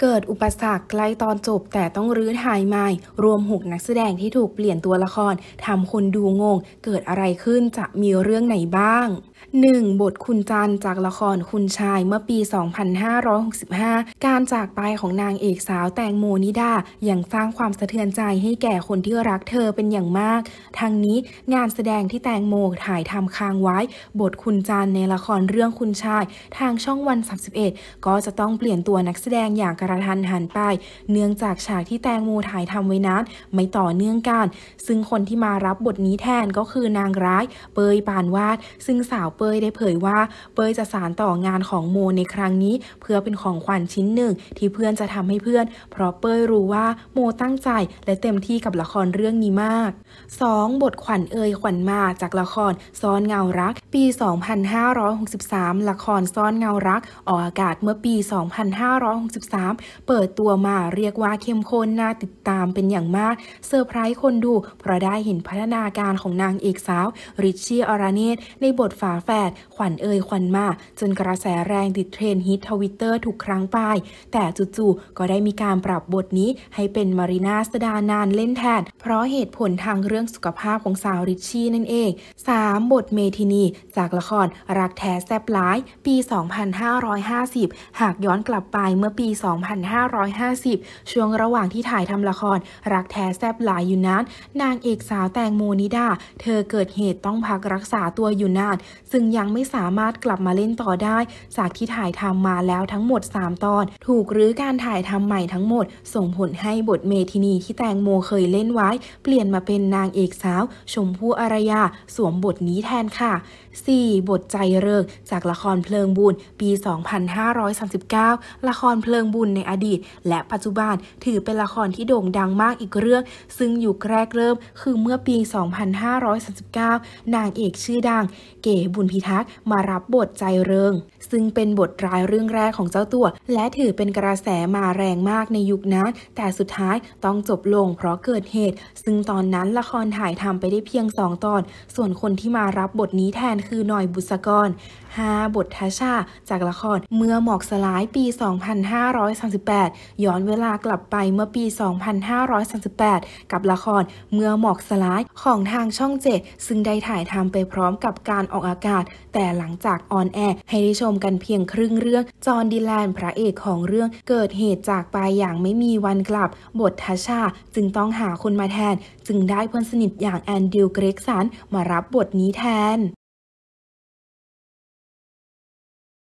เกิดอุปสรรคใกล้ตอนจบแต่ต้องรื้อถ่ายใหม่รวมหกนักแสดงที่ถูกเปลี่ยนตัวละครทำคนดูงงเกิดอะไรขึ้นจะมีเรื่องไหนบ้าง 1. บทคุณจันจากละครคุณชายเมื่อปี 2565 การจากไปของนางเอกสาวแตงโมนิดาอย่างสร้างความสะเทือนใจให้แก่คนที่รักเธอเป็นอย่างมาก ทั้งนี้งานแสดงที่แตงโมถ่ายทำค้างไว้ บทคุณจันในละครเรื่องคุณชาย ทางช่องวัน31ก็จะต้องเปลี่ยนตัวนักแสดงอย่างกระทันหันไป เนื่องจากฉากที่แตงโมถ่ายทำไว้นั้นไม่ต่อเนื่องกัน ซึ่งคนที่มารับบทนี้แทนก็คือนางร้าย เปยปานวาด ซึ่งสาววเป้ยได้เผยว่าเป้ยจะสารต่องานของโมในครั้งนี้ เพื่อเป็นของขวัญชิ้นหนึ่ง ที่เพื่อนจะทำให้เพื่อนเพราะเป้ยรู้ว่าโมตั้งใจและเต็มที่กับละครเรื่องนี้มาก 2. บทขวัญเอ่ยขวัญมาจากละครซ้อนเงารัก ปี 2563 ละครซ้อนเงารัก ออกอากาศเมื่อปี 2563 เปิดตัวมาเรียกว่าเข้มข้นน่าติดตามเป็นอย่างมากเซอร์ไพรส์คนดูเพราะได้เห็นพัฒนาการของนางเอกสาวริชชี่อราเนตในบทฝาแฝดขวัญเอ่ยขวัญมา จนกระแสแรงติดเทรนฮิตทวิตเตอร์ถูกครั้งไป แต่จู่ๆก็ได้มีการปรับบทนี้ให้เป็นมารีนาสดานานเล่นแทน เพราะเหตุผลทางเรื่องสุขภาพของสาวริชชี่นั่นเอง 3 บทเมทินี จากละครรักแท้แซบหลายปี 2550 หากย้อนกลับไปเมื่อปี 2550 ช่วงระหว่างที่ถ่ายทำละคร รักแท้แซบหลายอยู่นั้นนางเอกสาวแตงโมนิดาเธอเกิดเหตุต้องพักรักษาตัวอยู่นานซึ่งยังไม่สามารถกลับมาเล่นต่อได้จากที่ถ่ายทำมาแล้วทั้งหมด 3 ตอน ถูกรื้อการถ่ายทำใหม่ทั้งหมด ส่งผลให้บทเมทินีที่แตงโมเคยเล่นไว้ เปลี่ยนมาเป็นนางเอกสาว ชมพู่อารยา สวมบทนี้แทนค่ะ 4. บทใจเริกจากละครเพลิงบุญ ปี 2539 ละครเพลิงบุญในอดีตและปัจจุบัน ถือเป็นละครที่โด่งดังมากอีกเรื่องซึ่งอยู่แรกเริ่มคือเมื่อปี2539นางเอกชื่อดังเก๋บุุญพิทักษ์มารับบทใจเริงซึ่งเป็นบทร้ายเรื่องแรกของเจ้าตัว และถือเป็นกระแสมาแรงมากในยุคนั้น แต่สุดท้ายต้องจบลงเพราะเกิดเหตุ ซึ่งตอนนั้นละครถ่ายทำไปได้เพียง 2 ตอน ส่วนคนที่มารับบทนี้แทนคือหน่อยบุษกรฮาบททาชาจากละครเมื่อหมอกสลายปี 2538ย้อนเวลากลับไปเมื่อปี 2538 กับละคร เมื่อหมอกสลายของทางช่องเจซึ่งได้ถ่ายทำไปพร้อมกับการออกอากาศาศแต่หลังจากออนแอร์ให้ได้ชมกันเพียงครึ่งเรื่อง จอร์ดิแลนพระเอกของเรื่อง เกิดเหตุจากไปอย่างไม่มีวันกลับ บททัชชา จึงต้องหาคนมาแทน จึงได้เพื่อนสนิทอย่างแอนดิวเกรกสันมารับบทนี้แทน